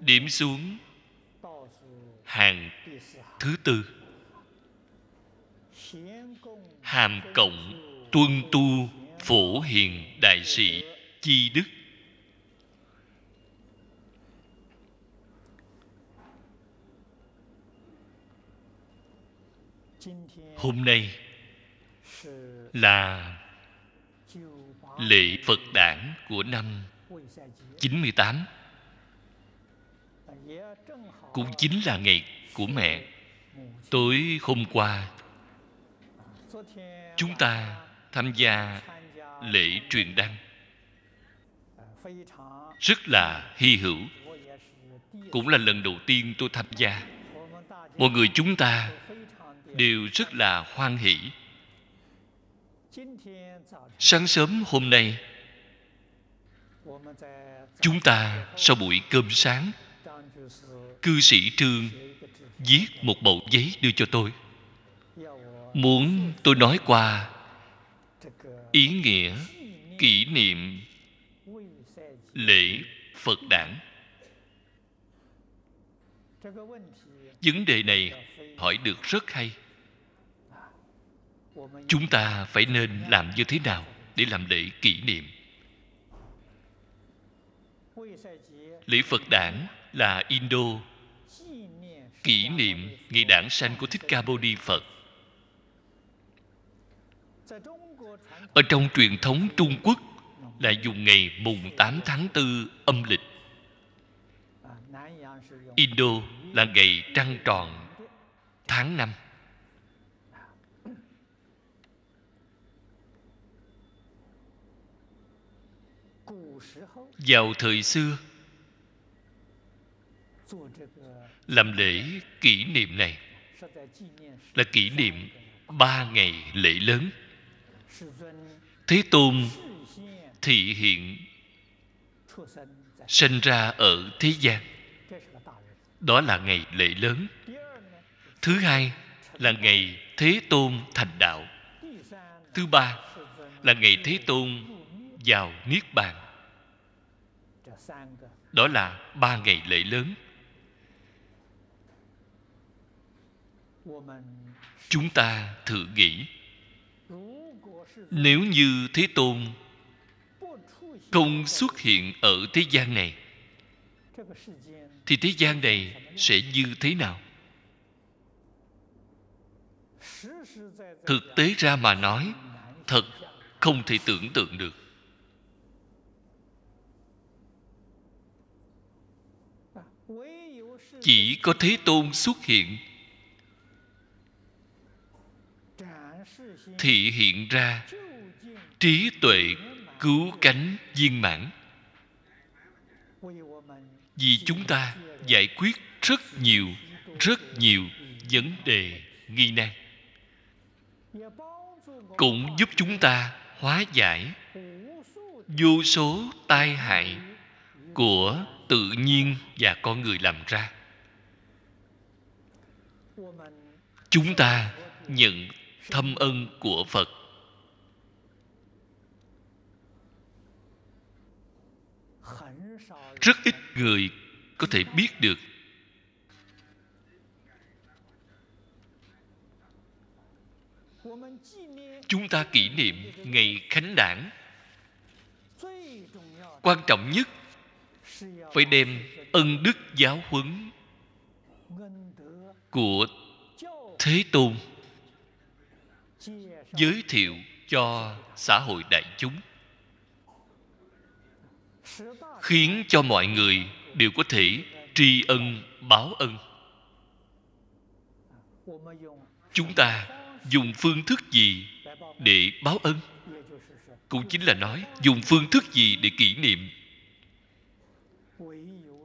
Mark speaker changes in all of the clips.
Speaker 1: điểm xuống hàng
Speaker 2: thứ tư hàm cộng tuân tu phổ hiền đại sĩ chi đức hôm nay là lễ phật đản của năm 98 cũng chính là ngày của mẹ tối hôm qua chúng ta tham gia lễ truyền đăng rất là hy hữu cũng là lần đầu tiên tôi tham gia mọi người chúng ta đều rất là hoan hỷ sáng sớm hôm nay chúng ta sau buổi cơm sáng cư sĩ trương viết một mẫu giấy đưa cho tôi muốn tôi nói qua ý nghĩa kỷ niệm lễ phật đảng vấn đề này hỏi được rất hay chúng ta phải nên làm như thế nào để làm lễ kỷ niệm lễ phật đảng là Indo kỷ niệm ngày đảng sanh của Thích Ca Mâu Ni Phật. Ở trong truyền thống Trung Quốc là dùng ngày mùng 8 tháng 4 âm lịch.
Speaker 1: Indo là ngày trăng tròn
Speaker 2: tháng 5. Vào thời xưa, làm lễ kỷ niệm này là kỷ niệm ba ngày lễ lớn thế tôn thị hiện sinh ra ở thế gian đó là ngày lễ lớn thứ hai là ngày thế tôn thành đạo thứ ba là ngày thế tôn vào niết bàn đó là ba ngày lễ lớn chúng ta thử nghĩ nếu như thế tôn không xuất hiện ở thế gian này thì thế gian này sẽ như thế nào
Speaker 1: thực tế ra
Speaker 2: mà nói thật không thể tưởng tượng được chỉ có thế tôn xuất hiện
Speaker 1: thị hiện ra
Speaker 2: trí tuệ cứu cánh viên mãn vì chúng ta giải quyết rất nhiều rất nhiều vấn đề nghi nan
Speaker 1: cũng giúp chúng
Speaker 2: ta hóa giải vô số tai hại của tự nhiên và con người làm ra chúng ta nhận thâm ân của phật rất ít người có thể biết được chúng ta kỷ niệm ngày khánh đảng quan trọng nhất phải đem ân đức giáo huấn của thế tôn giới thiệu cho xã hội đại chúng khiến cho mọi người đều có thể tri ân báo ân chúng ta dùng phương thức gì để báo ân cũng chính là nói dùng phương thức gì để kỷ niệm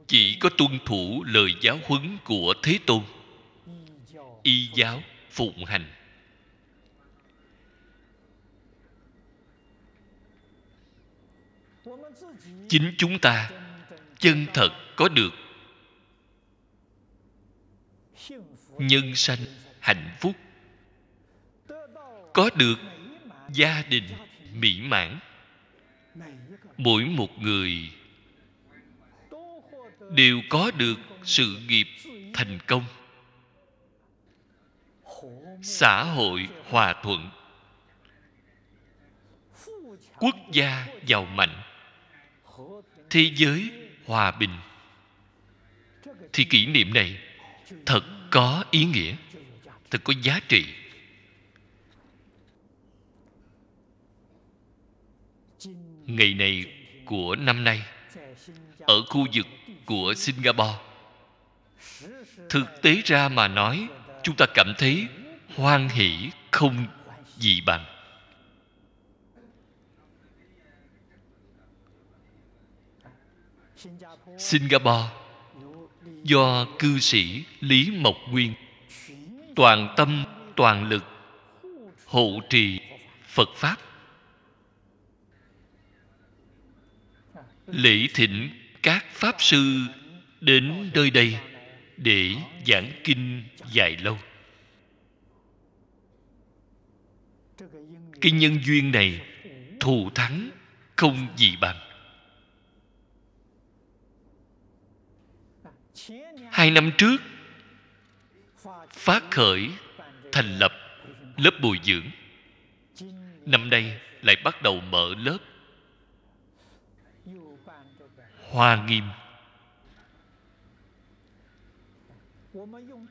Speaker 2: chỉ có tuân thủ lời giáo huấn của thế tôn y giáo phụng hành chính chúng ta chân thật có được nhân sanh hạnh phúc có được gia đình mỹ mãn mỗi một người đều có được sự nghiệp thành công xã hội hòa thuận
Speaker 1: quốc gia giàu mạnh thế giới
Speaker 2: hòa bình thì kỷ niệm này thật có ý nghĩa thật có giá trị ngày này của năm nay ở khu vực của singapore thực tế ra mà nói chúng ta cảm thấy hoan hỷ không gì bằng singapore do cư sĩ lý mộc nguyên toàn tâm toàn lực hộ trì phật pháp lễ thỉnh các pháp sư đến nơi đây để giảng kinh dài lâu cái nhân duyên này thù thắng không gì bằng hai năm trước phát khởi thành lập lớp bồi dưỡng năm nay lại bắt đầu mở lớp hoa nghiêm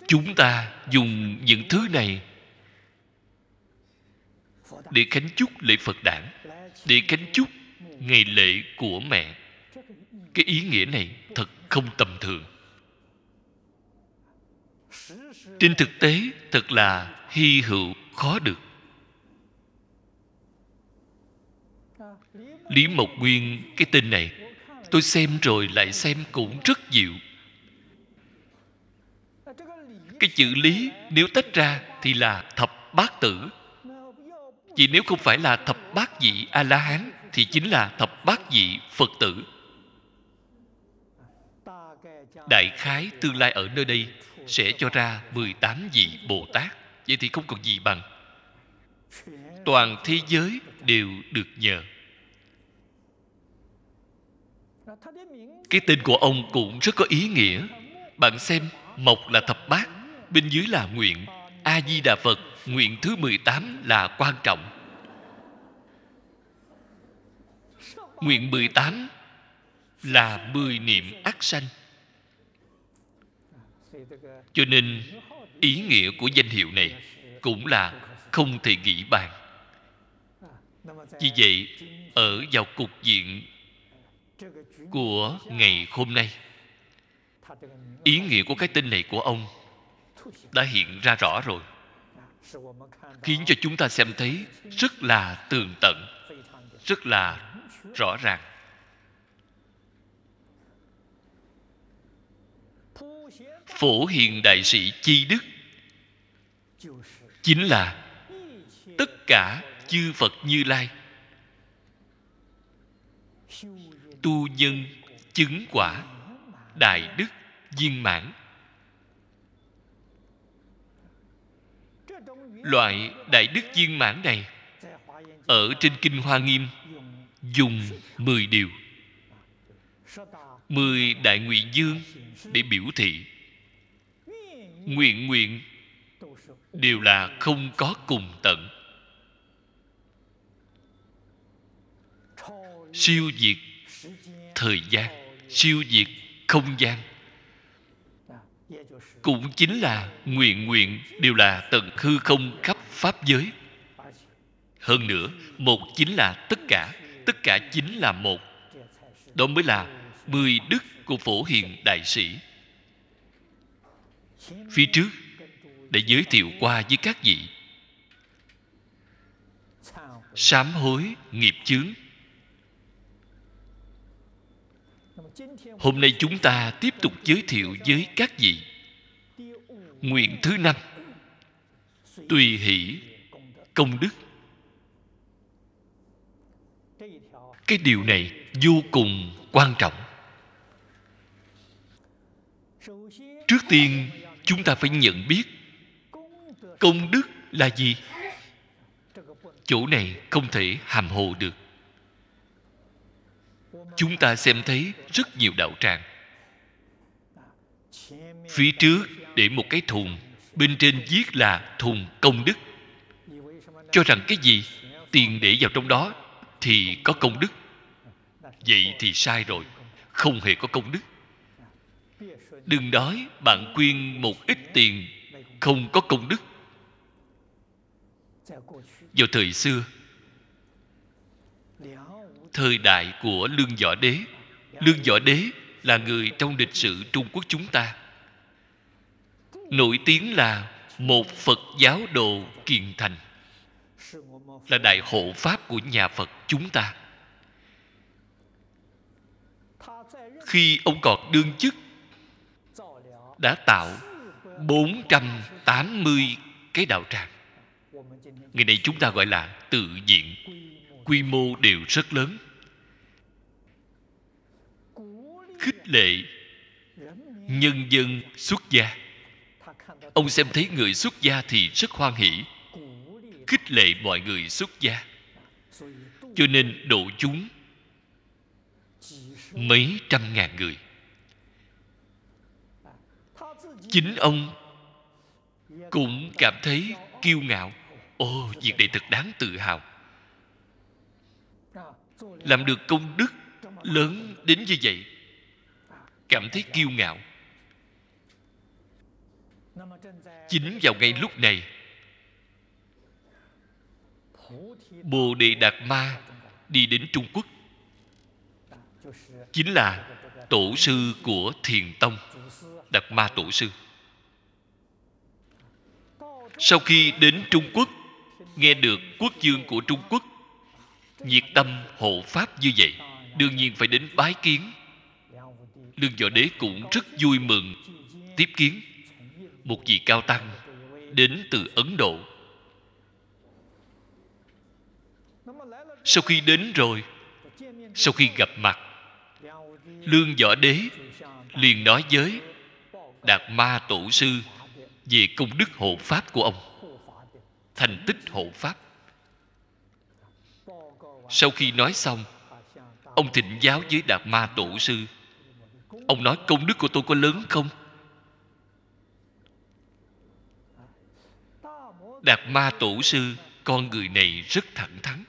Speaker 2: chúng ta dùng những thứ này để khánh chúc lễ phật đản để khánh chúc ngày lễ của mẹ cái ý nghĩa này thật không tầm thường
Speaker 1: trên thực tế
Speaker 2: thật là hy hữu khó được lý mộc nguyên cái tên này tôi xem rồi lại xem cũng rất dịu cái chữ lý nếu tách ra thì là thập bát tử vì nếu không phải là thập bát vị a la hán thì chính là thập bát vị phật tử đại khái tương lai ở nơi đây sẽ cho ra 18 vị Bồ Tát Vậy thì không còn gì bằng Toàn thế giới đều được nhờ Cái tên của ông cũng rất có ý nghĩa Bạn xem Mộc là thập bát Bên dưới là nguyện A-di-đà Phật Nguyện thứ 18 là quan trọng Nguyện 18 là 10 niệm ác sanh cho nên ý nghĩa của danh hiệu này cũng là không thể nghĩ bàn
Speaker 1: vì vậy ở
Speaker 2: vào cục diện
Speaker 1: của ngày hôm nay ý nghĩa
Speaker 2: của cái tên này của ông đã hiện ra rõ rồi khiến cho chúng ta xem thấy rất là tường tận rất là rõ ràng phổ hiền đại sĩ chi đức chính là tất cả chư phật như lai tu nhân chứng quả đại đức viên mãn loại đại đức viên mãn này ở trên kinh hoa nghiêm dùng mười điều mười đại nguyện dương để biểu thị nguyện nguyện đều là không có cùng tận siêu diệt thời gian siêu diệt không gian cũng chính là nguyện nguyện đều là tận hư không khắp pháp giới hơn nữa một chính là tất cả tất cả chính là một đó mới là mười đức của phổ hiền đại sĩ phía trước đã giới thiệu qua với các vị sám hối nghiệp chướng hôm nay chúng ta tiếp tục giới thiệu với các vị nguyện thứ năm tùy hỷ công đức cái điều này vô cùng quan trọng trước tiên chúng ta phải nhận biết công đức là gì chỗ này không thể hàm hồ được chúng ta xem thấy rất nhiều đạo tràng phía trước để một cái thùng bên trên viết là thùng công đức cho rằng cái gì tiền để vào trong đó thì có công đức vậy thì sai rồi không hề có công đức đừng nói bạn quyên một ít tiền không có công đức vào thời xưa thời đại của lương võ đế lương võ đế là người trong lịch sử trung quốc chúng ta nổi tiếng là một phật giáo đồ kiền thành
Speaker 1: là đại hộ
Speaker 2: pháp của nhà phật chúng ta khi ông còn đương chức đã tạo 480 cái đạo tràng Ngày nay chúng ta gọi là tự diện Quy mô đều rất lớn Khích lệ Nhân dân xuất gia Ông xem thấy người xuất gia thì rất hoan hỷ Khích lệ mọi người xuất gia Cho nên độ chúng Mấy trăm ngàn người chính ông cũng cảm thấy kiêu ngạo ồ việc này thật đáng tự hào làm được công đức lớn đến như vậy cảm thấy kiêu ngạo chính vào ngay lúc này bồ đề đạt ma đi đến trung quốc
Speaker 1: chính là tổ sư
Speaker 2: của thiền tông Đạt Ma Tổ Sư Sau khi đến Trung Quốc Nghe được quốc dương của Trung Quốc Nhiệt tâm hộ Pháp như vậy Đương nhiên phải đến bái kiến Lương Võ Đế cũng rất vui mừng Tiếp kiến Một vị cao tăng Đến từ Ấn Độ Sau khi đến rồi Sau khi gặp mặt Lương Võ Đế liền nói với đạt ma tổ sư về công đức hộ pháp của ông thành tích hộ pháp sau khi nói xong ông thịnh giáo với đạt ma tổ sư ông nói công đức của tôi có lớn không đạt ma tổ sư con người này rất thẳng thắn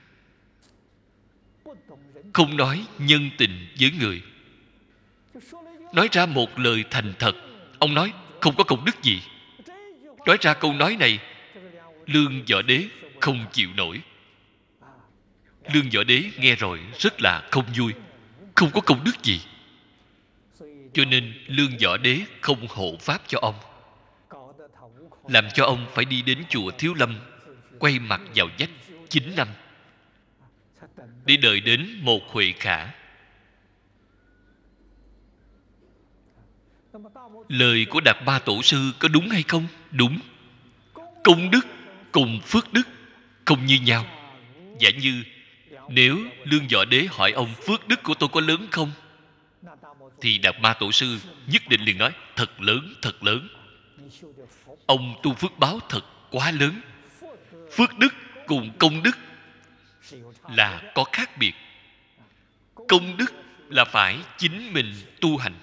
Speaker 2: không nói nhân tình với người nói ra một lời thành thật ông nói không có công đức gì nói ra câu nói này lương võ đế không chịu nổi lương võ đế nghe rồi rất là không vui không có công đức gì cho nên lương võ đế không hộ pháp cho ông làm cho ông phải đi đến chùa thiếu lâm quay mặt vào vách chín năm để đợi đến một huệ khả lời của đạt ba tổ sư có đúng hay không đúng công đức cùng phước đức không như nhau giả như nếu lương võ đế hỏi ông phước đức của tôi có lớn không thì đạt ma tổ sư nhất định liền nói thật lớn thật lớn ông tu phước báo thật quá lớn phước đức cùng công đức là có khác biệt công đức là phải chính mình tu hành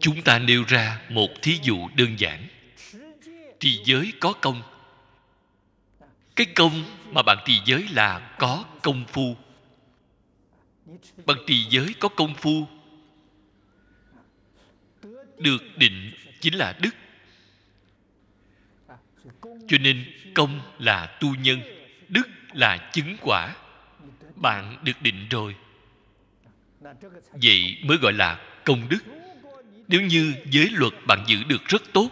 Speaker 2: chúng ta nêu ra một thí dụ đơn giản trì giới có công cái công mà bạn trì giới là có công phu bạn trì giới có công phu được định chính là đức
Speaker 1: cho nên công
Speaker 2: là tu nhân đức là chứng quả bạn được định rồi vậy mới gọi là công đức nếu như giới luật bạn giữ được rất tốt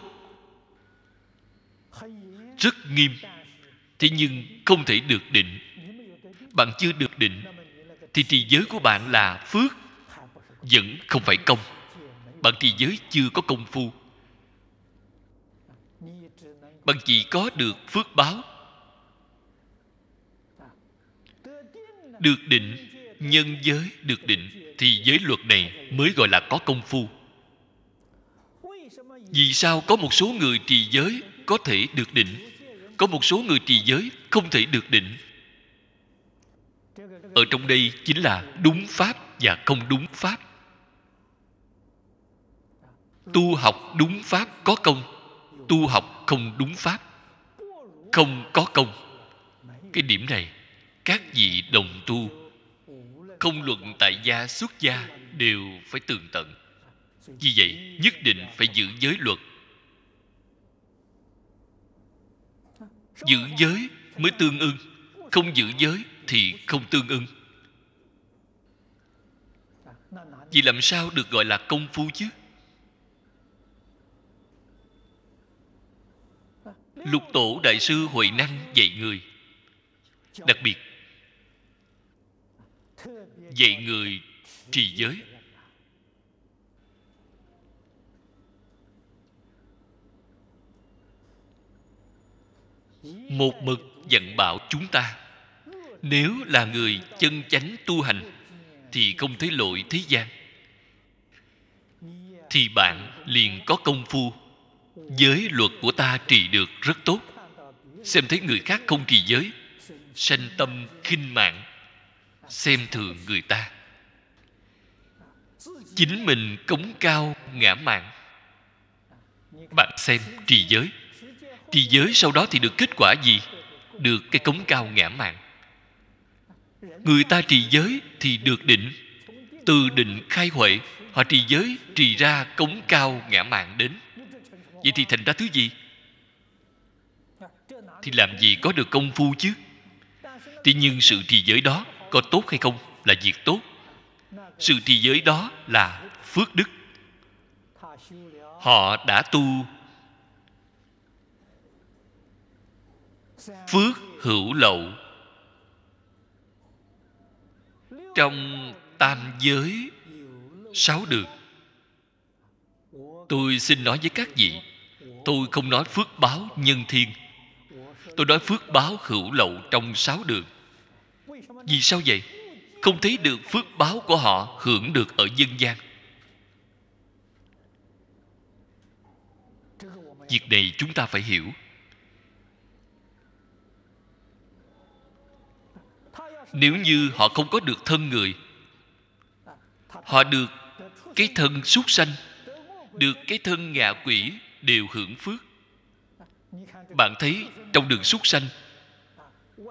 Speaker 2: rất nghiêm thế nhưng không thể được định bạn chưa được định thì trì giới của bạn là phước vẫn không phải công bạn trì giới chưa có công phu bạn chỉ có được phước báo được định nhân giới được định thì giới luật này mới gọi là có công phu vì sao có một số người trì giới có thể được định có một số người trì giới không thể được định ở trong đây chính là đúng pháp và không đúng pháp tu học đúng pháp có công tu học không đúng pháp không có công cái điểm này các vị đồng tu không luận tại gia xuất gia đều phải tường tận vì vậy nhất định phải giữ giới luật giữ giới mới tương ưng không giữ giới thì không tương ưng vì làm sao được gọi là công phu chứ lục tổ đại sư huệ năng dạy người đặc biệt
Speaker 1: dạy người trì giới
Speaker 2: một mực giận bảo chúng ta nếu là người chân chánh tu hành thì không thấy lỗi thế gian thì bạn liền có công phu giới luật của ta trì được rất tốt xem thấy người khác không trì giới sanh tâm khinh mạng xem thường người ta chính mình cống cao ngã mạng bạn xem trì giới trì giới sau đó thì được kết quả gì được cái cống cao ngã mạng người ta trì giới thì được định từ định khai huệ họ trì giới trì ra cống cao ngã mạng đến vậy thì thành ra thứ gì thì làm gì có được công phu chứ tuy nhiên sự trì giới đó có tốt hay không là việc tốt sự trì giới đó là phước đức họ đã tu phước hữu lậu trong tam giới sáu được tôi xin nói với các vị tôi không nói phước báo nhân thiên tôi nói phước báo hữu lậu trong sáu đường vì sao vậy không thấy được phước báo của họ hưởng được ở dân gian việc này chúng ta phải hiểu nếu như họ không có được thân người họ được cái thân súc sanh được cái thân ngạ quỷ đều hưởng phước bạn thấy trong đường súc sanh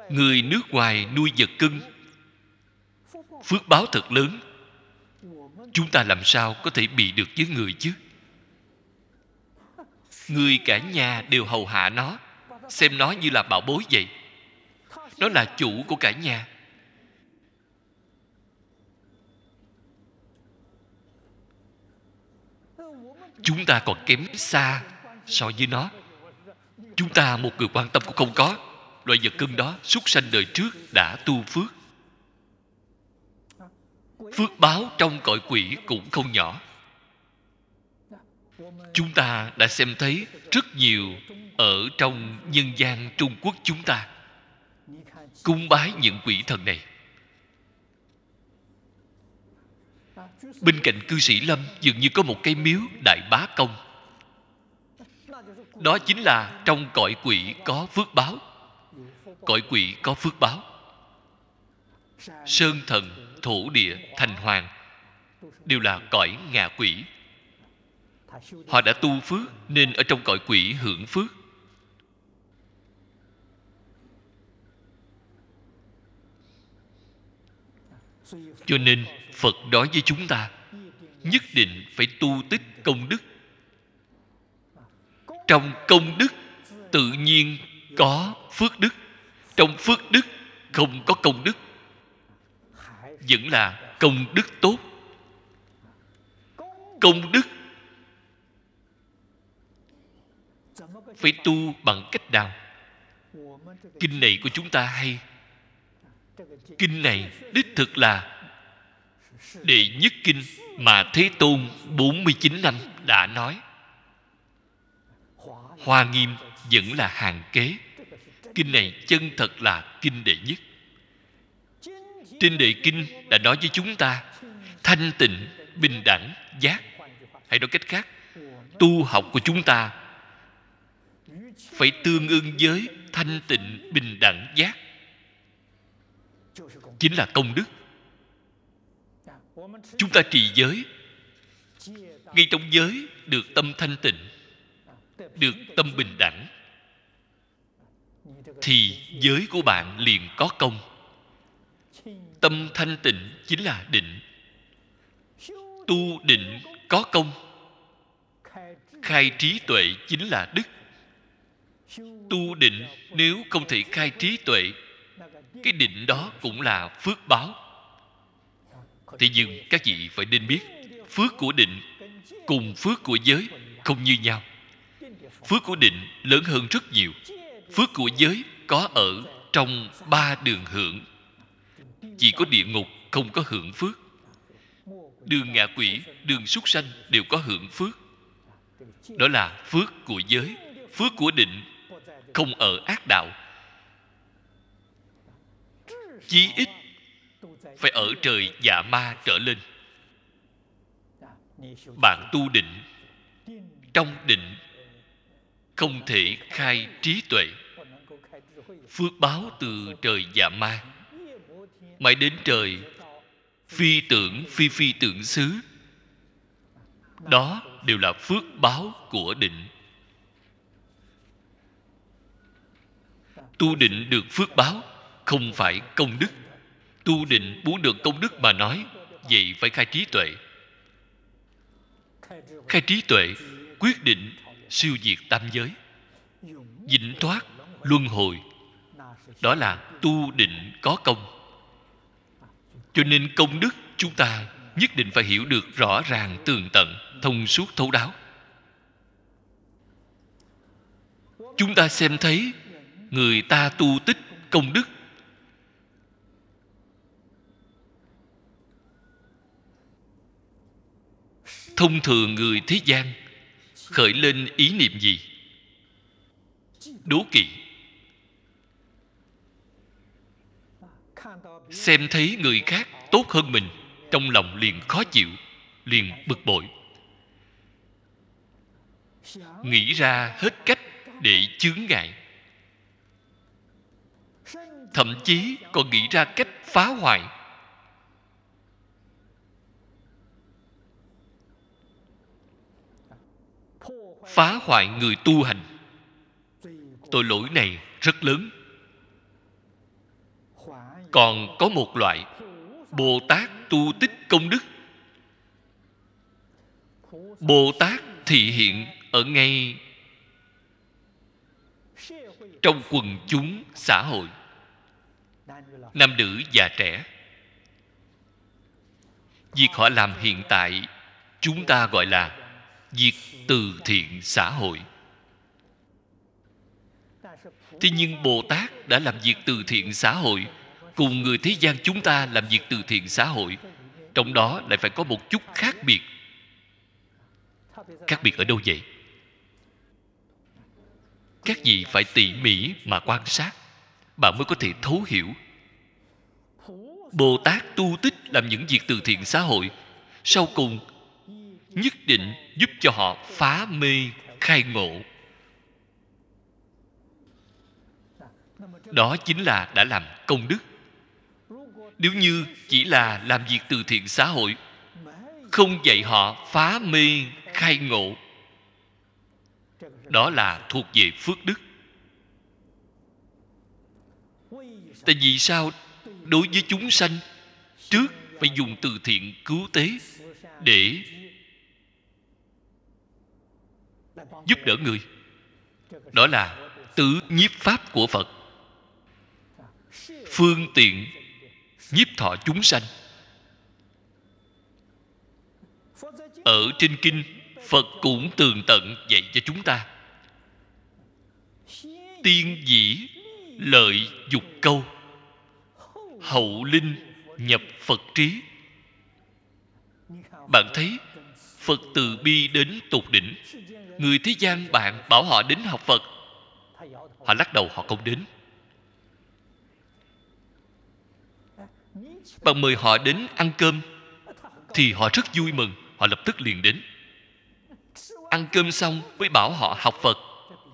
Speaker 2: người nước ngoài nuôi vật cưng phước báo thật lớn chúng ta làm sao có thể bị được với người chứ người cả nhà đều hầu hạ nó xem nó như là bảo bối vậy nó là chủ của cả nhà chúng ta còn kém xa so với nó chúng ta một người quan tâm cũng không có loại vật cưng đó xuất sanh đời trước đã tu phước phước báo trong cõi quỷ cũng không nhỏ chúng ta đã xem thấy rất nhiều ở trong nhân gian trung quốc chúng ta cung bái những quỷ thần này bên cạnh cư sĩ lâm dường như có một cái miếu đại bá công đó chính là trong cõi quỷ có phước báo cõi quỷ có phước báo sơn thần thổ địa thành hoàng đều là cõi ngạ quỷ họ đã tu phước nên ở trong cõi quỷ hưởng phước cho nên phật nói với chúng ta nhất định phải tu tích công đức trong công đức tự nhiên có phước đức trong phước đức không có công đức vẫn là công đức tốt công đức phải tu bằng cách nào kinh này của chúng ta hay kinh này đích thực là Đệ nhất kinh mà Thế Tôn 49 năm đã nói Hoa nghiêm vẫn là hàng kế Kinh này chân thật là kinh đệ nhất Trên đệ kinh đã nói với chúng ta Thanh tịnh, bình đẳng, giác Hay nói cách khác Tu học của chúng ta Phải tương ưng với thanh tịnh, bình đẳng, giác Chính là công đức chúng ta trì giới ngay trong giới được tâm thanh tịnh được tâm bình đẳng thì giới của bạn liền có công tâm thanh tịnh chính là định tu định có công khai trí tuệ chính là đức tu định nếu không thể khai trí tuệ cái định đó cũng là phước báo thế nhưng các vị phải nên biết phước của định cùng phước của giới không như nhau phước của định lớn hơn rất nhiều phước của giới có ở trong ba đường hưởng chỉ có địa ngục không có hưởng phước đường ngạ quỷ đường súc sanh đều có hưởng phước đó là phước của giới phước của định không ở ác đạo chí ít phải ở trời dạ ma trở lên bạn tu định trong định không thể khai trí tuệ phước báo từ trời dạ ma mãi đến trời phi tưởng phi phi tưởng xứ đó đều là phước báo của định tu định được phước báo không phải công đức tu định muốn được công đức mà nói vậy phải khai trí tuệ khai trí tuệ quyết định siêu diệt tam giới vĩnh thoát luân hồi đó là tu định có công cho nên công đức chúng ta nhất định phải hiểu được rõ ràng tường tận thông suốt thấu đáo chúng ta xem thấy người ta tu tích công đức thông thường người thế gian khởi lên ý niệm gì đố kỵ xem thấy người khác tốt hơn mình trong lòng liền khó chịu liền bực bội nghĩ ra hết cách để chướng ngại thậm chí còn nghĩ ra cách phá hoại phá hoại người tu hành tội lỗi này rất lớn còn có một loại bồ tát tu tích công đức bồ tát thị hiện ở ngay trong quần chúng xã hội nam nữ già trẻ việc họ làm hiện tại chúng ta gọi là việc từ thiện xã hội thế nhưng bồ tát đã làm việc từ thiện xã hội cùng người thế gian chúng ta làm việc từ thiện xã hội trong đó lại phải có một chút khác biệt khác biệt ở đâu vậy các vị phải tỉ mỉ mà quan sát bạn mới có thể thấu hiểu bồ tát tu tích làm những việc từ thiện xã hội sau cùng nhất định giúp cho họ phá mê khai ngộ đó chính là đã làm công đức nếu như chỉ là làm việc từ thiện xã hội không dạy họ phá mê khai ngộ đó là thuộc về phước đức
Speaker 1: tại vì sao đối
Speaker 2: với chúng sanh trước phải dùng từ thiện cứu tế để
Speaker 1: giúp đỡ người đó là
Speaker 2: tứ nhiếp pháp của phật phương tiện nhiếp thọ chúng sanh ở trên kinh phật cũng tường tận dạy cho chúng ta tiên dĩ lợi dục câu hậu linh nhập phật trí bạn thấy phật từ bi đến tục đỉnh người thế gian bạn bảo họ đến học phật họ lắc đầu họ không đến bạn mời họ đến ăn cơm thì họ rất vui mừng họ lập tức liền đến ăn cơm xong mới bảo họ học phật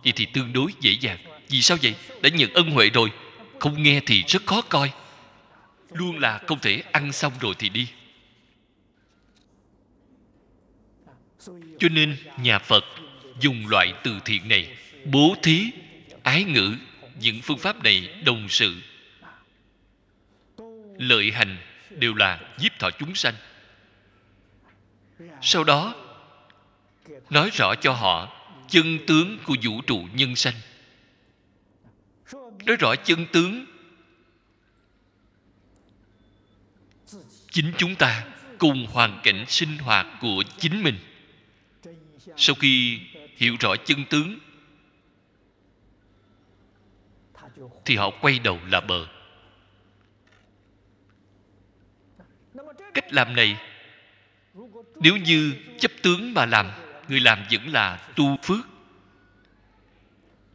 Speaker 2: vậy thì tương đối dễ dàng vì sao vậy đã nhận ân huệ rồi không nghe thì rất khó coi luôn là không thể ăn xong rồi thì đi cho nên nhà phật dùng loại từ thiện này bố thí ái ngữ những phương pháp này đồng sự lợi hành đều là giúp thọ chúng sanh sau đó nói rõ cho họ chân tướng của vũ trụ nhân sanh nói rõ chân tướng chính chúng ta cùng hoàn cảnh sinh hoạt của chính mình sau khi hiểu rõ chân tướng thì họ quay đầu là bờ cách làm này nếu như chấp tướng mà làm người làm vẫn là tu phước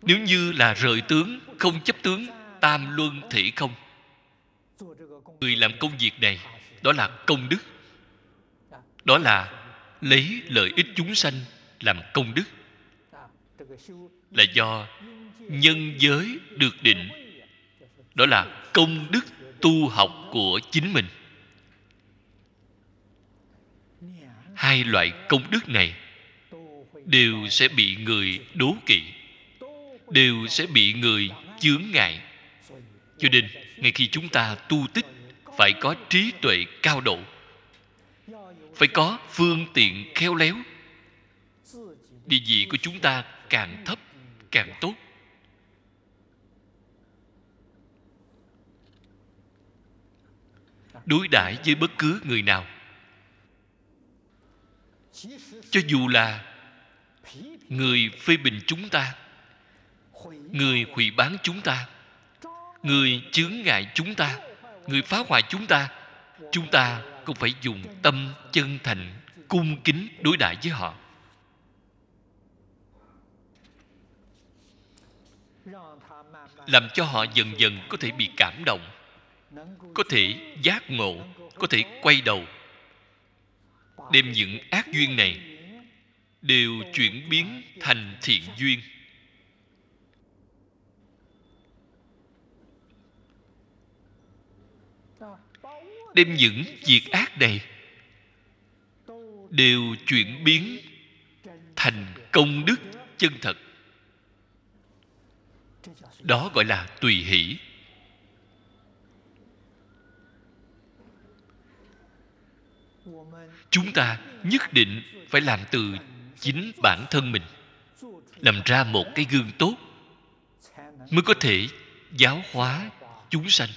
Speaker 2: nếu như là rời tướng không chấp tướng tam luân thị không người làm công việc này đó là công đức đó là lấy lợi ích chúng sanh làm công đức là do nhân giới được định đó là công đức tu học của chính mình hai loại công đức này đều sẽ bị người đố kỵ đều sẽ bị người chướng ngại cho nên ngay khi chúng ta tu tích phải có trí tuệ cao độ phải có phương tiện khéo léo địa vị của chúng ta càng thấp càng tốt đối đãi với bất cứ người nào cho dù là người phê bình chúng ta người hủy bán chúng ta người chướng ngại chúng ta người phá hoại chúng ta chúng ta cũng phải dùng tâm chân thành cung kính đối đãi với họ làm cho họ dần dần có thể bị cảm động có thể giác ngộ có thể quay đầu đem những ác duyên này đều chuyển biến thành thiện duyên đem những việc ác này đều chuyển biến thành công đức chân thật đó gọi là tùy hỷ chúng ta nhất định phải làm từ chính bản thân mình làm ra một cái gương tốt mới có thể giáo hóa chúng sanh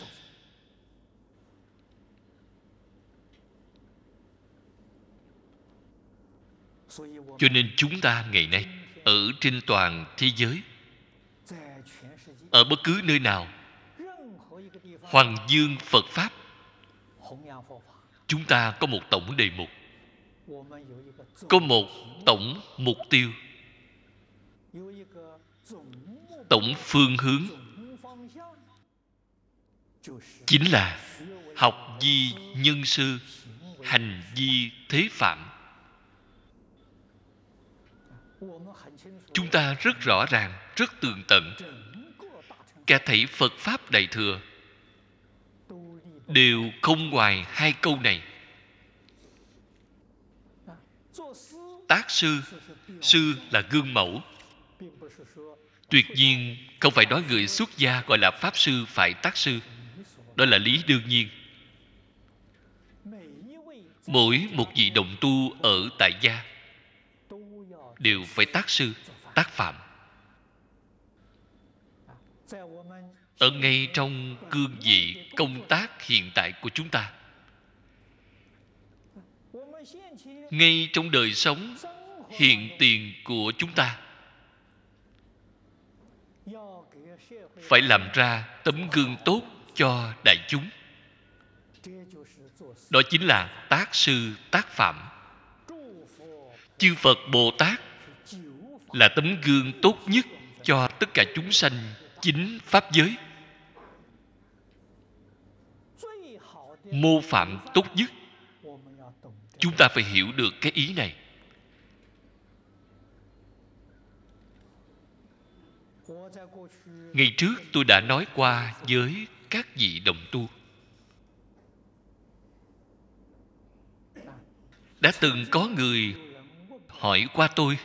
Speaker 2: cho nên chúng ta ngày nay ở trên toàn thế giới ở bất cứ nơi nào hoàng dương phật pháp chúng ta có một tổng đề mục
Speaker 1: có một tổng mục tiêu tổng phương hướng
Speaker 2: chính là học di nhân sư hành di thế phạm chúng ta rất rõ ràng rất tường tận cả thảy phật pháp đại thừa đều không ngoài hai câu này tác sư sư là gương mẫu
Speaker 1: tuyệt nhiên
Speaker 2: không phải nói người xuất gia gọi là pháp sư phải tác sư đó là lý đương nhiên mỗi một vị đồng tu ở tại gia đều phải tác sư tác phạm ở ngay trong cương vị công tác hiện tại của chúng ta ngay trong đời sống hiện tiền của chúng ta phải làm ra tấm gương tốt cho đại chúng đó chính là tác sư tác phạm chư phật bồ tát là tấm gương tốt nhất cho tất cả chúng sanh chính pháp giới mô phạm tốt nhất chúng ta phải hiểu được cái ý này ngày trước tôi đã nói qua với các vị đồng tu đã từng có người hỏi qua tôi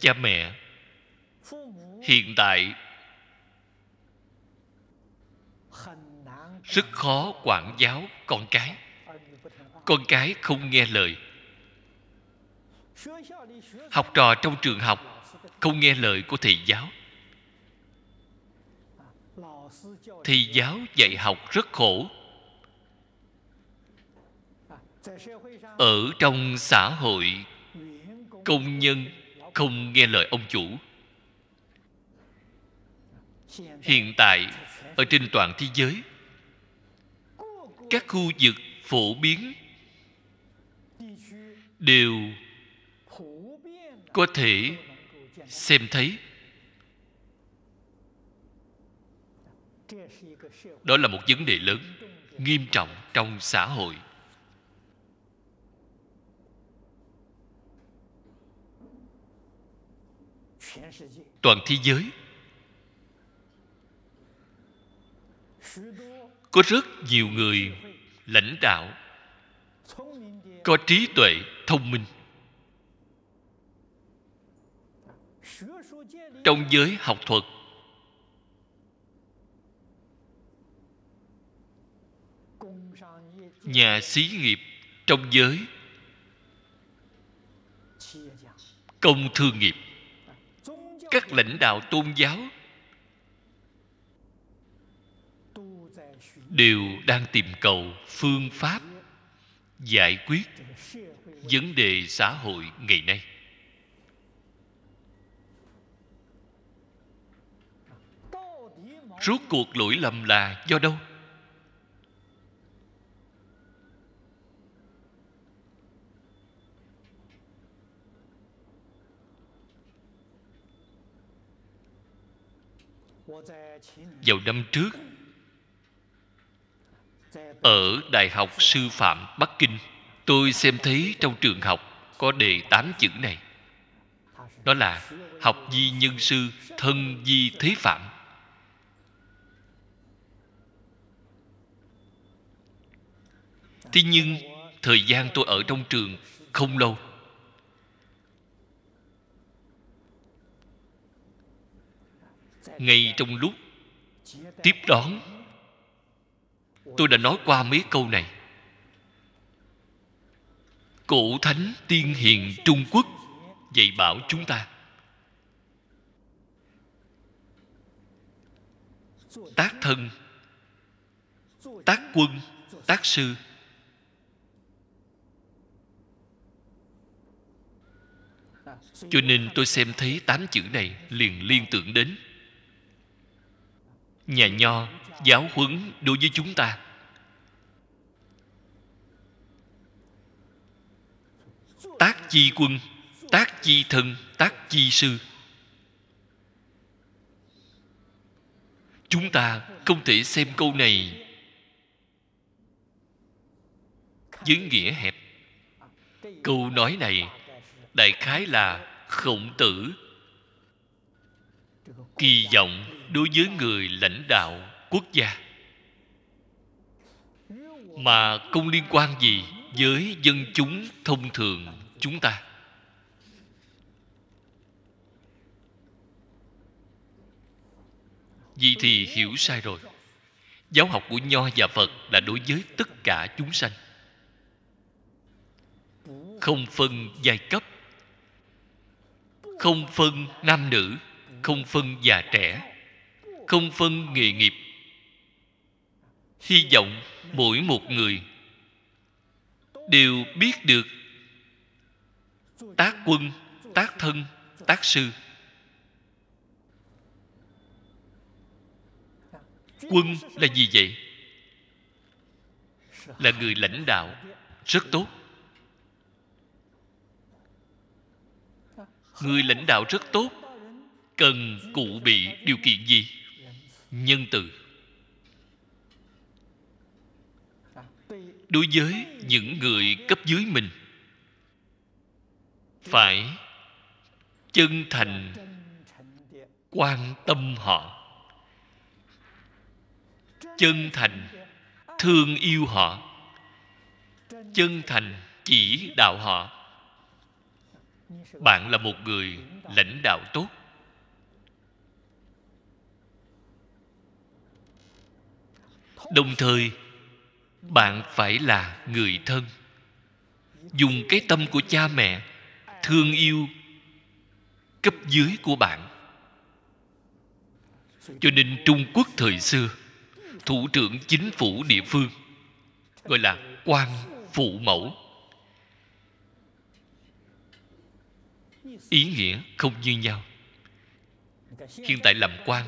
Speaker 2: cha mẹ hiện tại rất khó quản giáo con cái con cái không nghe lời
Speaker 1: học trò trong trường học không
Speaker 2: nghe lời của thầy giáo thầy giáo dạy học rất khổ ở trong xã hội công nhân không nghe lời ông chủ hiện tại ở trên toàn thế giới các khu vực phổ biến đều có thể xem thấy đó là một vấn đề lớn nghiêm trọng trong xã hội toàn thế giới có rất nhiều người lãnh đạo có trí tuệ thông minh trong giới học thuật nhà xí nghiệp trong giới công thương nghiệp các lãnh đạo tôn giáo đều đang tìm cầu phương pháp giải quyết vấn đề xã hội ngày nay rốt cuộc lỗi lầm là do đâu vào năm trước ở đại học sư phạm bắc kinh tôi xem thấy trong trường học có đề tám chữ này đó là học di nhân sư thân di thế phạm thế nhưng thời gian tôi ở trong trường không lâu ngay trong lúc tiếp đón tôi đã nói qua mấy câu này cổ thánh tiên hiền trung quốc dạy bảo chúng ta tác thân
Speaker 1: tác quân tác sư cho nên tôi xem
Speaker 2: thấy tám chữ này liền liên tưởng đến nhà nho giáo huấn đối với chúng ta tác chi quân tác chi thân tác chi sư chúng ta không thể xem câu này với nghĩa hẹp câu nói này đại khái là khổng tử kỳ vọng đối với người lãnh đạo quốc gia mà không liên quan gì với dân chúng thông thường chúng ta vì thì hiểu sai rồi giáo học của nho và phật là đối với tất cả chúng sanh không phân giai cấp không phân nam nữ không phân già trẻ không phân nghề nghiệp hy vọng mỗi một người đều biết được
Speaker 1: tác quân tác thân tác sư
Speaker 2: quân là gì vậy là người lãnh đạo rất tốt người lãnh đạo rất tốt cần cụ bị điều kiện gì nhân từ đối với những người cấp dưới mình phải chân thành quan tâm họ chân thành thương yêu họ chân thành chỉ đạo họ
Speaker 1: bạn là một người lãnh
Speaker 2: đạo tốt đồng thời bạn phải là người thân dùng cái tâm của cha mẹ thương yêu cấp dưới của bạn cho nên trung quốc thời xưa thủ trưởng chính phủ địa phương gọi là quan phụ mẫu ý nghĩa không như nhau hiện tại làm quan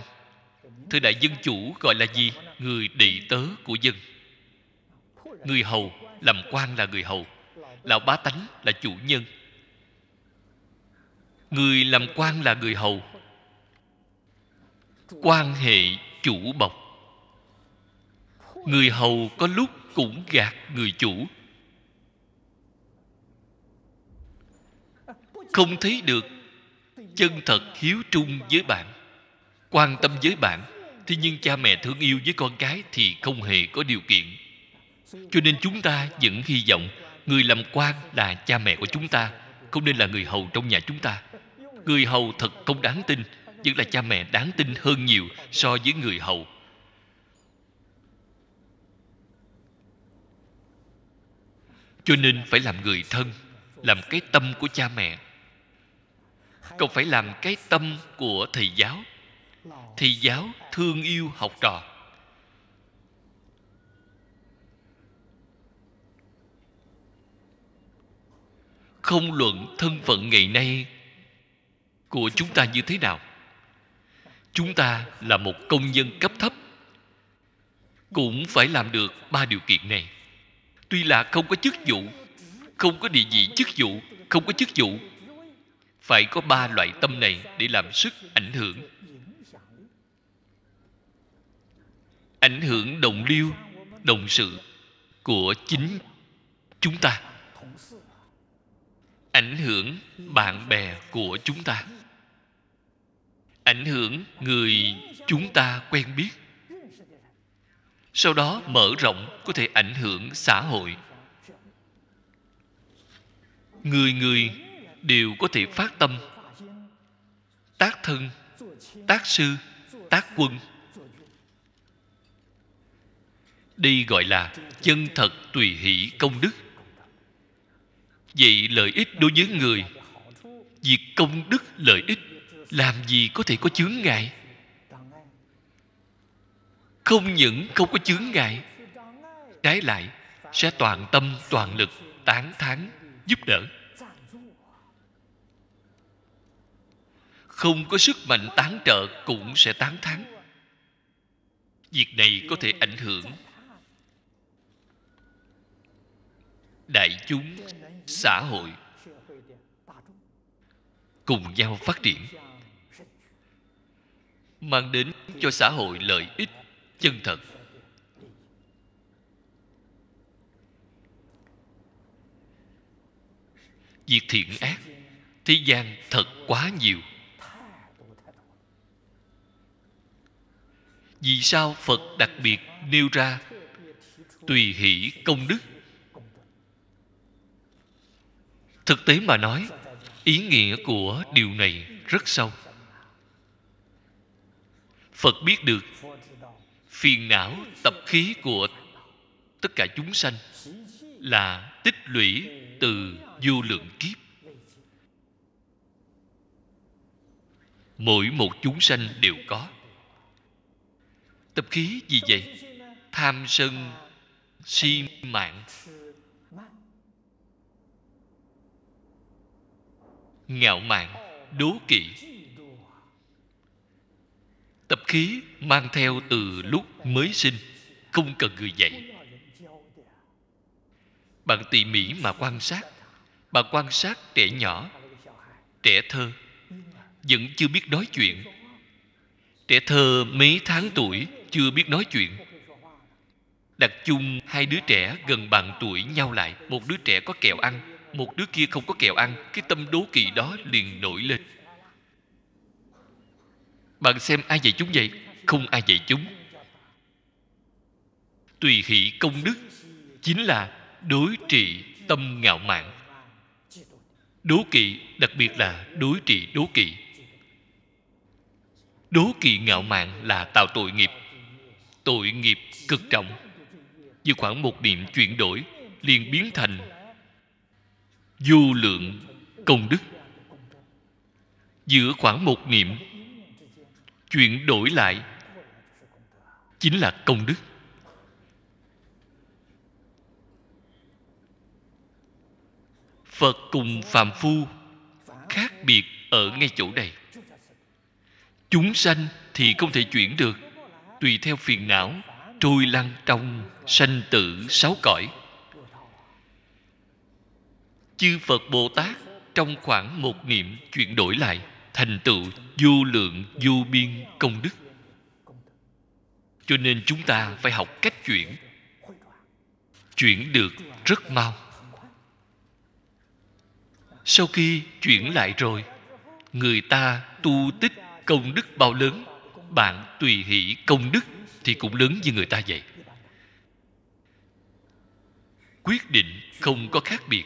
Speaker 2: thưa đại dân chủ gọi là gì người đệ tớ của dân người hầu làm quan là người hầu lão bá tánh là chủ nhân người làm quan là người hầu quan hệ chủ bộc người hầu có lúc cũng gạt người chủ không thấy được chân thật hiếu trung với bạn quan tâm với bạn thế nhưng cha mẹ thương yêu với con cái thì không hề có điều kiện cho nên chúng ta vẫn hy vọng người làm quan là cha mẹ của chúng ta không nên là người hầu trong nhà chúng ta người hầu thật không đáng tin nhưng là cha mẹ đáng tin hơn nhiều so với người hầu cho nên phải làm người thân làm cái tâm của cha mẹ còn phải làm cái tâm của thầy giáo thì giáo thương yêu học trò không luận thân phận ngày nay của chúng ta như thế nào chúng ta là một công nhân cấp thấp cũng phải làm được ba điều kiện này tuy là không có chức vụ không có địa vị chức vụ không có chức vụ phải có ba loại tâm này để làm sức ảnh hưởng ảnh hưởng đồng lưu đồng sự của chính chúng ta ảnh hưởng bạn bè của chúng ta ảnh hưởng người chúng ta quen biết sau đó mở rộng có thể ảnh hưởng xã hội người người đều có thể phát tâm tác thân tác sư tác quân đây gọi là chân thật tùy hỷ công đức vậy lợi ích đối với người việc công đức lợi ích làm gì có thể có chướng ngại không những không có chướng ngại trái lại sẽ toàn tâm toàn lực tán thán giúp đỡ không có sức mạnh tán trợ cũng sẽ tán thán việc này có thể ảnh hưởng đại chúng
Speaker 1: xã hội
Speaker 2: cùng nhau phát triển mang đến cho xã hội lợi ích chân thật việc thiện ác thế gian thật quá nhiều vì sao phật đặc biệt nêu ra tùy hỷ công đức thực tế mà nói ý nghĩa của điều này rất sâu phật biết được phiền não tập khí của tất cả chúng sanh là tích lũy từ vô lượng kiếp mỗi một chúng sanh đều có tập khí gì vậy tham sân si mạng ngạo mạn đố kỵ tập khí mang theo từ lúc mới sinh không cần người dạy bạn tỉ mỉ mà quan sát bạn quan sát trẻ nhỏ trẻ thơ vẫn chưa biết nói chuyện trẻ thơ mấy tháng tuổi chưa biết nói chuyện đặt chung hai đứa trẻ gần bằng tuổi nhau lại một đứa trẻ có kẹo ăn một đứa kia không có kẹo ăn cái tâm đố kỵ đó liền nổi lên bạn xem ai dạy chúng vậy không ai dạy chúng tùy hỷ công đức chính là đối trị tâm ngạo mạn đố kỵ đặc biệt là đối trị đố kỵ đố kỵ ngạo mạn là tạo tội nghiệp tội nghiệp cực trọng như khoảng một niệm chuyển đổi liền biến thành vô lượng công đức giữa khoảng một niệm chuyển đổi lại chính là công đức phật cùng phàm phu khác biệt ở ngay chỗ này chúng sanh thì không thể chuyển được tùy theo phiền não trôi lăn trong sanh tử sáu cõi chư phật bồ tát trong khoảng một niệm chuyển đổi lại thành tựu vô lượng vô biên công đức cho nên chúng ta phải học cách chuyển chuyển được rất mau sau khi chuyển lại rồi người ta tu tích công đức bao lớn bạn tùy hỷ công đức thì cũng lớn như người ta vậy quyết định không có khác biệt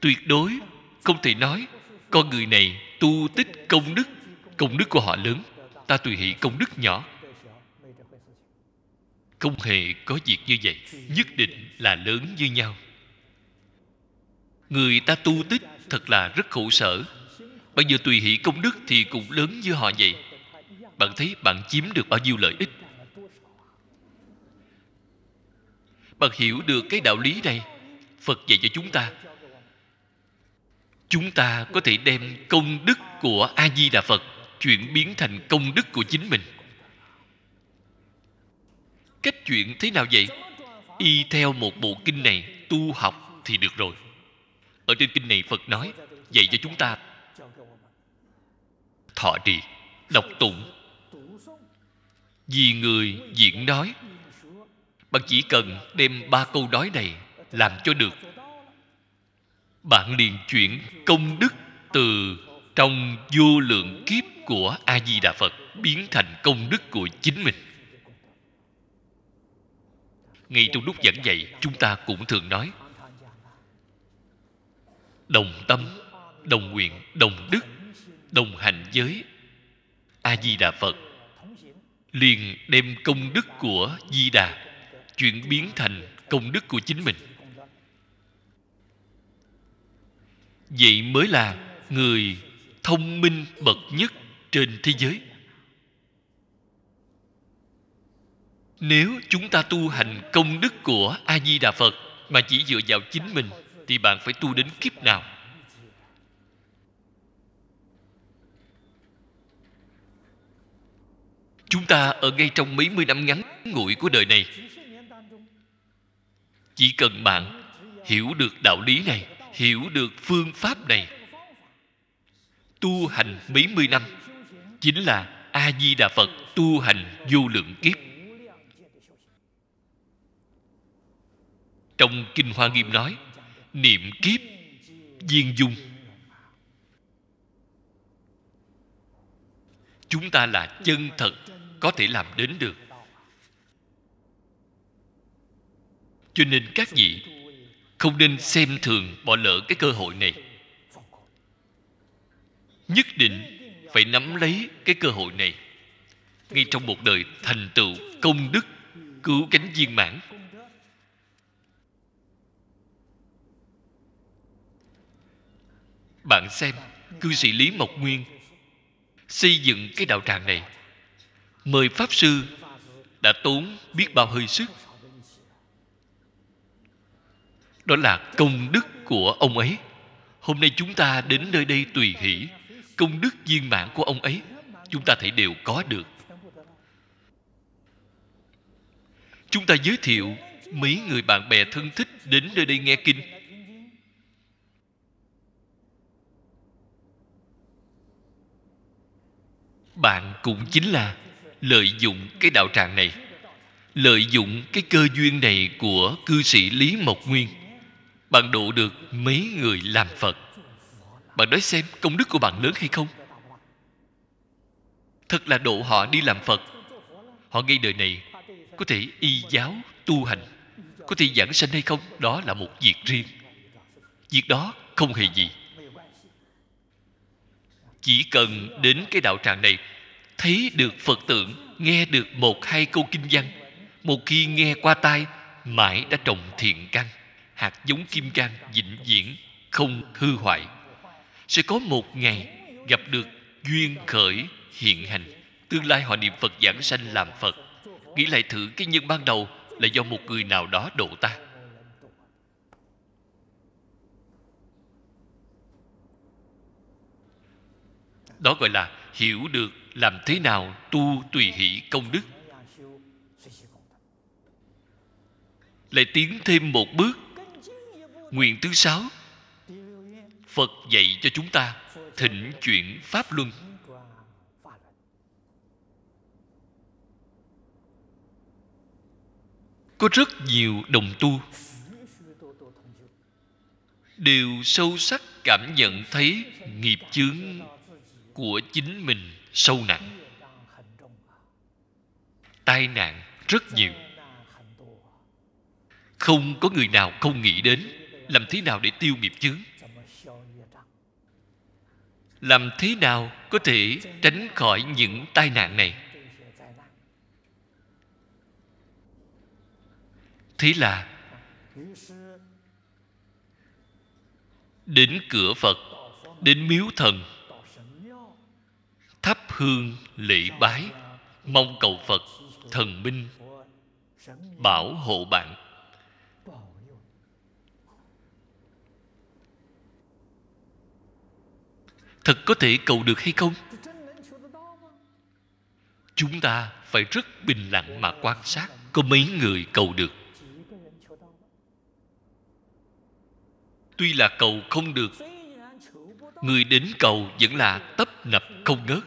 Speaker 2: tuyệt đối không thể nói con người này tu tích công đức công đức của họ lớn ta tùy hỷ công đức nhỏ không hề có việc như vậy nhất định là lớn như nhau người ta tu tích thật là rất khổ sở bây giờ tùy hỷ công đức thì cũng lớn như họ vậy bạn thấy bạn chiếm được bao nhiêu lợi ích bạn hiểu được cái đạo lý này phật dạy cho chúng ta chúng ta có thể đem công đức của a di đà phật chuyển biến thành công đức của chính mình cách chuyện thế nào vậy y theo một bộ kinh này tu học thì được rồi ở trên kinh này phật nói dạy cho chúng ta thọ trì đọc tụng vì người diễn nói bạn chỉ cần đem ba câu nói này làm cho được bạn liền chuyển công đức từ trong vô lượng kiếp của a di đà phật biến thành công đức của chính mình ngay trong lúc giảng dạy chúng ta cũng thường nói đồng tâm đồng nguyện đồng đức đồng hành giới a di đà phật liền đem công đức của di đà chuyển biến thành công đức của chính mình vậy mới là người thông minh bậc nhất trên thế giới nếu chúng ta tu hành công đức của a di đà phật mà chỉ dựa vào chính mình thì bạn phải tu đến kiếp nào chúng ta ở ngay trong mấy mươi năm ngắn ngủi của đời này chỉ cần bạn hiểu được đạo lý này hiểu được phương pháp này tu hành mấy mươi năm chính là a di đà phật tu hành vô lượng kiếp trong kinh hoa nghiêm nói niệm kiếp viên dung chúng ta là chân thật có thể làm đến được cho nên các vị không nên xem thường bỏ lỡ cái cơ hội này nhất định phải nắm lấy cái cơ hội này ngay trong một đời thành tựu công đức cứu cánh viên mãn bạn xem cư sĩ lý mộc nguyên xây dựng cái đạo tràng này mời pháp sư đã tốn biết bao hơi sức đó là công đức của ông ấy hôm nay chúng ta đến nơi đây tùy hỷ công đức viên mãn của ông ấy chúng ta thể đều có được chúng ta giới thiệu mấy người bạn bè thân thích đến nơi đây nghe kinh bạn cũng chính là lợi dụng cái đạo tràng này lợi dụng cái cơ duyên này của cư sĩ lý mộc nguyên bạn độ được mấy người làm phật bạn nói xem công đức của bạn lớn hay không thật là độ họ đi làm phật họ ngay đời này có thể y giáo tu hành có thể giảng sanh hay không đó là một việc riêng việc đó không hề gì chỉ cần đến cái đạo tràng này thấy được phật tượng nghe được một hai câu kinh văn một khi nghe qua tai mãi đã trồng thiện căn hạt giống kim cang vĩnh viễn không hư hoại sẽ có một ngày gặp được duyên khởi hiện hành tương lai họ niệm phật giảng sanh làm phật nghĩ lại thử cái nhân ban đầu là do một người nào đó độ ta đó gọi là hiểu được làm thế nào tu tùy hỷ công đức lại tiến thêm một bước Nguyện thứ sáu Phật dạy cho chúng ta thỉnh chuyển Pháp Luân Có rất nhiều đồng tu Đều sâu sắc cảm nhận thấy Nghiệp chướng của chính mình sâu nặng Tai nạn rất nhiều Không có người nào không nghĩ đến làm thế nào để tiêu nghiệp chướng làm thế nào có thể tránh khỏi những tai nạn này thế là đến cửa phật đến miếu thần thắp hương lễ bái mong cầu phật thần minh
Speaker 1: bảo hộ
Speaker 2: bạn thật có thể cầu được hay không chúng ta phải rất bình lặng mà quan sát có mấy người cầu được tuy là cầu không được người đến cầu vẫn là tấp nập không ngớt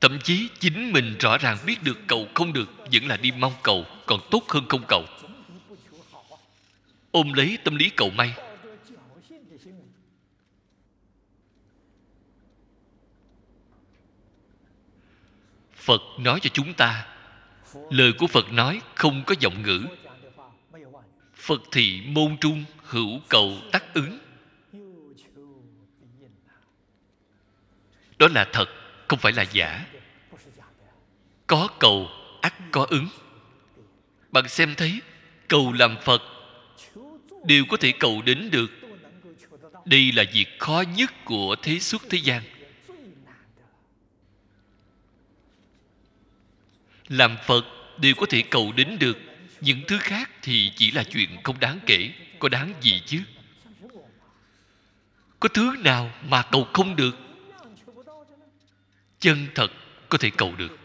Speaker 2: thậm chí chính mình rõ ràng biết được cầu không được vẫn là đi mong cầu còn tốt hơn không cầu ôm lấy tâm lý cầu may phật nói cho chúng ta lời của phật nói không có giọng ngữ phật thị môn trung hữu cầu tác ứng đó là thật không phải là giả có cầu ắt có ứng bạn xem thấy cầu làm phật đều có thể cầu đến được đây là việc khó nhất của thế xuất thế gian làm phật đều có thể cầu đến được những thứ khác thì chỉ là chuyện không đáng kể có đáng gì chứ có thứ nào mà cầu không được chân thật có thể cầu được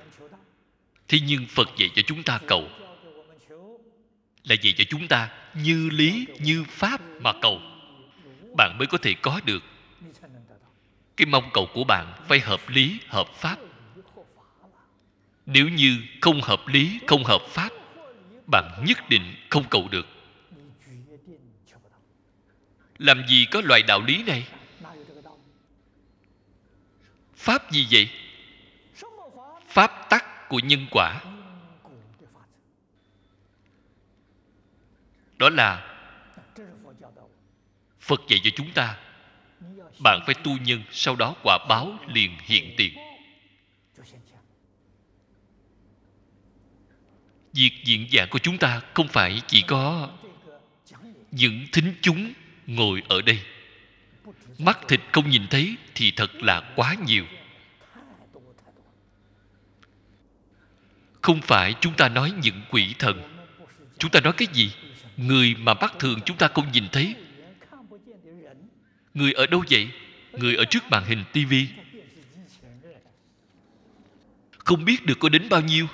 Speaker 2: thế nhưng phật dạy cho chúng ta cầu là dạy cho chúng ta như lý như pháp mà cầu bạn mới có thể có được cái mong cầu của bạn phải hợp lý hợp pháp nếu như không hợp lý không hợp pháp bạn nhất định không cầu được làm gì có loại đạo lý này pháp gì vậy pháp tắc của nhân quả đó là phật dạy cho chúng ta bạn phải tu nhân sau đó quả báo liền hiện tiền việc diễn giảng của chúng ta không phải chỉ có những thính chúng ngồi ở đây mắt thịt không nhìn thấy thì thật là quá nhiều không phải chúng ta nói những quỷ thần chúng ta nói cái gì người mà mắt thường chúng ta không nhìn thấy người ở đâu vậy người ở trước màn hình tivi không biết được có đến bao nhiêu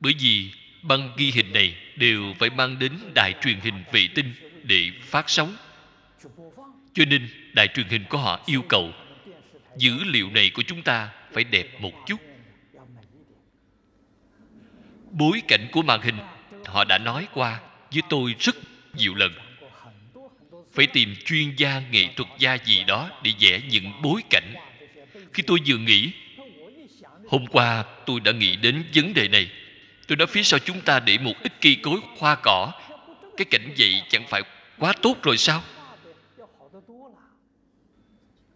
Speaker 2: bởi vì băng ghi hình này đều phải mang đến đài truyền hình vệ tinh để phát sóng cho nên đài truyền hình của họ yêu cầu dữ liệu này của chúng ta phải đẹp một chút bối cảnh của màn hình họ đã nói qua với tôi rất nhiều lần phải tìm chuyên gia nghệ thuật gia gì đó để vẽ những bối cảnh khi tôi vừa nghĩ hôm qua tôi đã nghĩ đến vấn đề này tôi nói phía sau chúng ta để một ít cây cối hoa cỏ cái cảnh vậy chẳng phải quá tốt rồi sao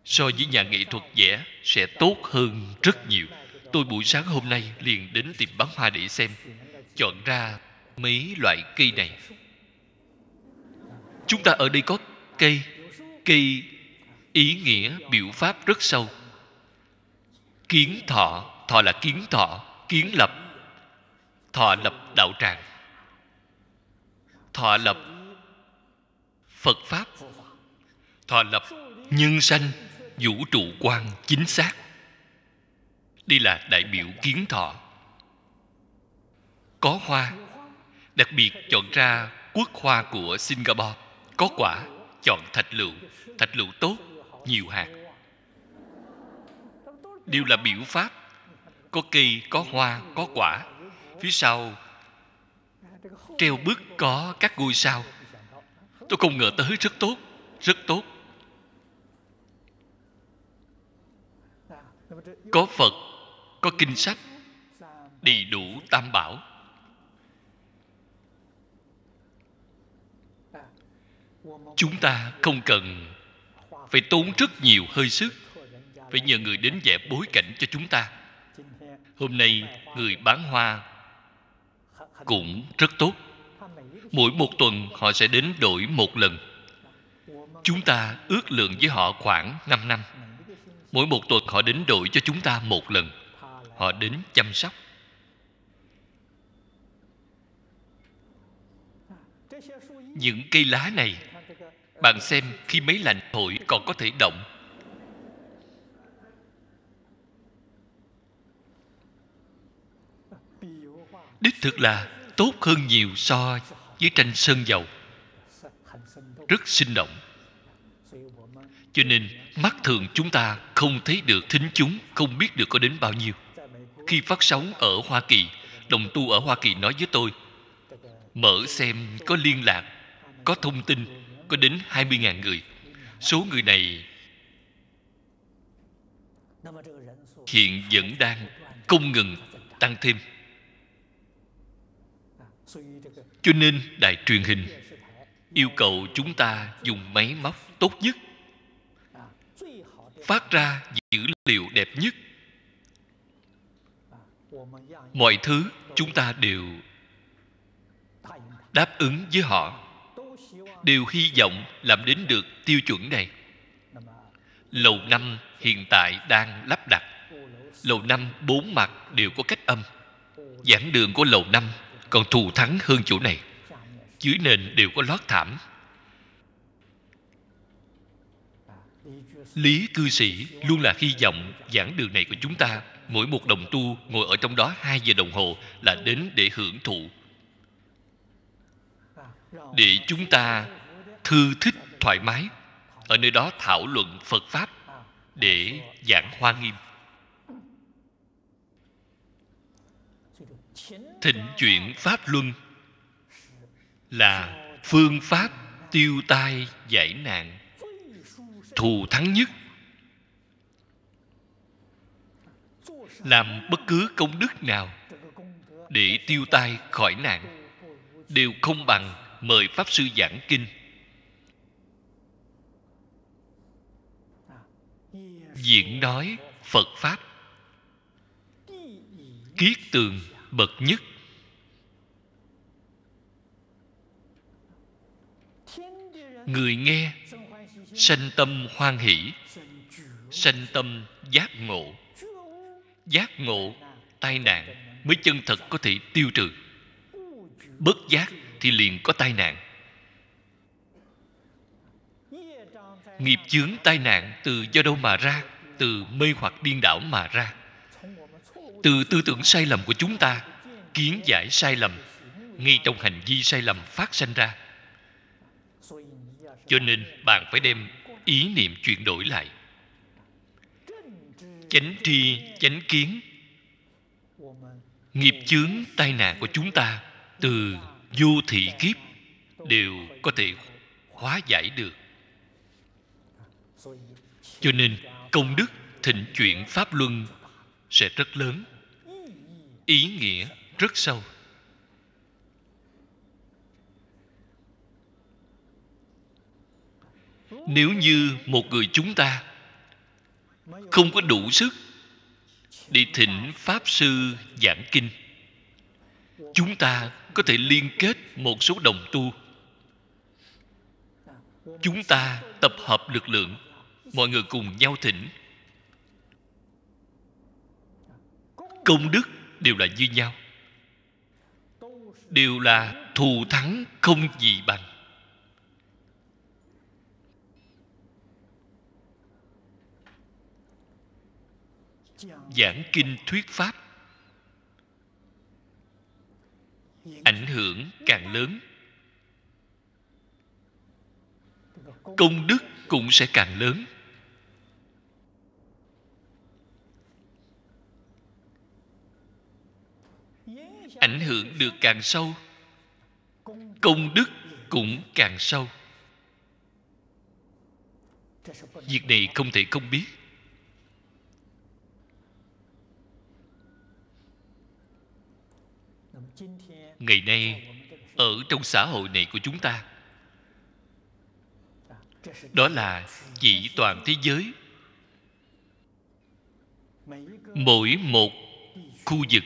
Speaker 2: so với nhà nghệ thuật vẽ sẽ tốt hơn rất nhiều tôi buổi sáng hôm nay liền đến tìm bắn hoa để xem chọn ra mấy loại cây này chúng ta ở đây có cây cây ý nghĩa biểu pháp rất sâu kiến thọ thọ là kiến thọ kiến lập thọ lập đạo tràng thọ lập phật pháp thọ lập nhân sanh vũ trụ quan chính xác đây là đại biểu kiến thọ có hoa đặc biệt chọn ra quốc hoa của singapore có quả chọn thạch lựu thạch lựu tốt nhiều hạt đều là biểu pháp có cây có hoa có quả phía sau treo bức có các ngôi sao tôi không ngờ tới rất tốt rất tốt có phật có kinh sách đầy đủ tam bảo
Speaker 1: chúng ta không
Speaker 2: cần phải tốn rất nhiều hơi sức phải nhờ người đến vẽ bối cảnh cho chúng ta hôm nay người bán hoa cũng rất tốt mỗi một tuần họ sẽ đến đổi một lần chúng ta ước lượng với họ khoảng 5 năm mỗi một tuần họ đến đổi cho chúng ta một lần họ đến chăm sóc
Speaker 1: những cây lá này bạn xem
Speaker 2: khi mấy lạnh thổi còn có thể động đích thực là tốt hơn nhiều so với tranh sơn dầu rất sinh động cho nên mắt thường chúng ta không thấy được thính chúng không biết được có đến bao nhiêu khi phát sóng ở hoa kỳ đồng tu ở hoa kỳ nói với tôi mở xem có liên lạc có thông tin có đến 20.000 người số người này hiện vẫn đang không ngừng tăng thêm cho nên đài truyền hình yêu cầu chúng ta dùng máy móc tốt nhất phát ra dữ liệu đẹp nhất
Speaker 1: mọi thứ chúng
Speaker 2: ta đều đáp ứng với họ đều hy vọng làm đến được tiêu chuẩn này lầu năm hiện tại đang lắp đặt lầu năm bốn mặt đều có cách âm giảng đường của lầu năm còn thù thắng hơn chỗ này dưới nền đều có lót thảm lý cư sĩ luôn là hy vọng giảng đường này của chúng ta mỗi một đồng tu ngồi ở trong đó hai giờ đồng hồ là đến để hưởng thụ để chúng ta thư thích thoải mái ở nơi đó thảo luận phật pháp để giảng hoa nghiêm thịnh chuyển pháp luân là phương pháp tiêu tai giải nạn thù thắng nhất làm bất cứ công đức nào để tiêu tai khỏi nạn đều không bằng mời pháp sư giảng kinh diễn nói phật pháp kiết tường bậc nhất người nghe sanh tâm hoan hỷ sanh tâm giác ngộ giác ngộ tai nạn mới chân thật có thể tiêu trừ bất giác thì liền có tai nạn nghiệp chướng tai nạn từ do đâu mà ra từ mê hoặc điên đảo mà ra từ tư tưởng sai lầm của chúng ta kiến giải sai lầm ngay trong hành vi sai lầm phát sinh ra cho nên bạn phải đem ý niệm chuyển đổi lại chánh tri chánh kiến nghiệp chướng tai nạn của chúng ta từ vô thị kiếp đều có thể hóa giải được cho nên công đức thịnh chuyển pháp luân sẽ rất lớn ý nghĩa rất sâu nếu như một người chúng ta không có đủ sức đi thỉnh pháp sư giảng kinh chúng ta có thể liên kết một số đồng tu chúng ta tập hợp lực lượng mọi người cùng nhau thỉnh công đức đều là như nhau đều là thù thắng không gì bằng giảng kinh thuyết pháp ảnh hưởng càng lớn công đức cũng sẽ càng lớn ảnh hưởng được càng sâu công đức cũng càng sâu việc này không thể không biết ngày nay ở trong xã hội này của chúng ta đó là chỉ toàn thế giới mỗi một khu vực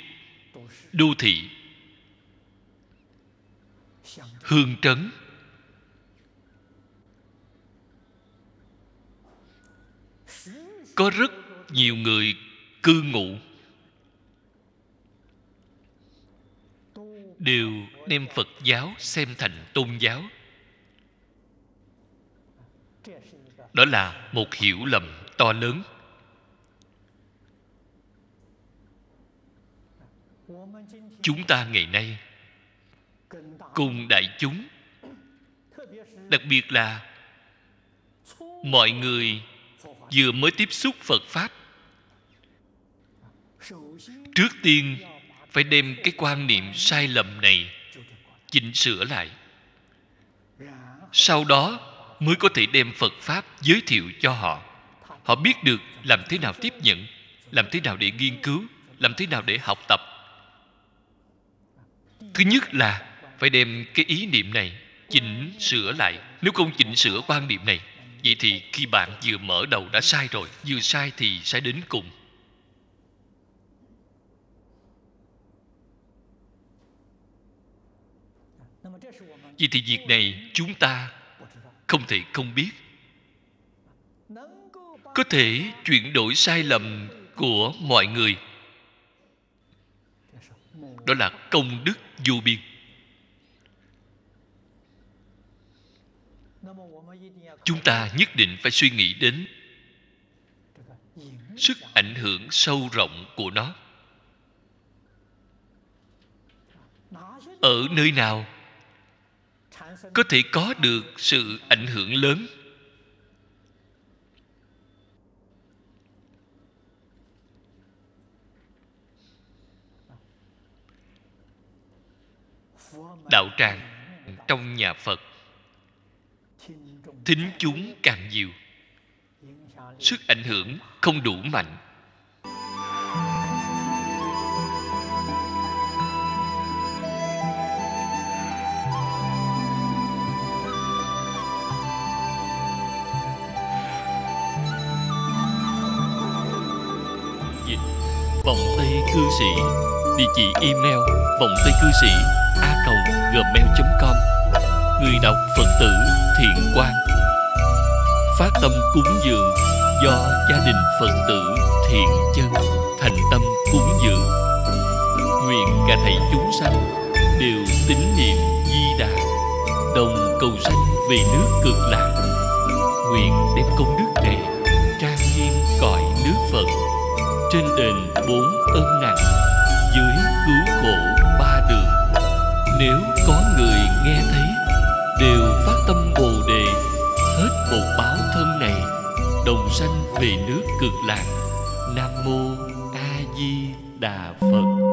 Speaker 2: đô thị hương trấn có rất nhiều người cư ngụ đều đem phật giáo xem thành tôn giáo đó là một hiểu lầm to lớn chúng ta ngày nay cùng đại chúng đặc biệt là mọi người vừa mới tiếp xúc phật pháp trước tiên phải đem cái quan niệm sai lầm này chỉnh sửa lại sau đó mới có thể đem phật pháp giới thiệu cho họ họ biết được làm thế nào tiếp nhận làm thế nào để nghiên cứu làm thế nào để học tập thứ nhất là phải đem cái ý niệm này chỉnh sửa lại nếu không chỉnh sửa quan niệm này vậy thì khi bạn vừa mở đầu đã sai rồi vừa sai thì sẽ đến cùng vậy thì việc này chúng ta không thể không biết có thể chuyển đổi sai lầm của mọi người đó là công đức vô biên chúng ta nhất định phải suy nghĩ đến sức ảnh hưởng sâu rộng của nó ở nơi nào có thể có được sự ảnh hưởng lớn đạo tràng trong nhà phật thính chúng càng nhiều sức ảnh hưởng không đủ mạnh vòng tay cư sĩ địa chỉ email vòng tay cư sĩ gmail.com Người đọc Phật tử Thiện Quang Phát tâm cúng dường do gia đình Phật tử Thiện Chân thành tâm cúng dường Nguyện cả thầy chúng sanh đều tín niệm di đà Đồng cầu sanh về nước cực lạc Nguyện đem công đức này trang nghiêm cõi nước Phật Trên đền bốn ơn nặng dưới cứu khổ ba đường nếu có người nghe thấy đều phát tâm bồ đề hết một báo thân này đồng sanh về nước cực lạc nam mô a di đà phật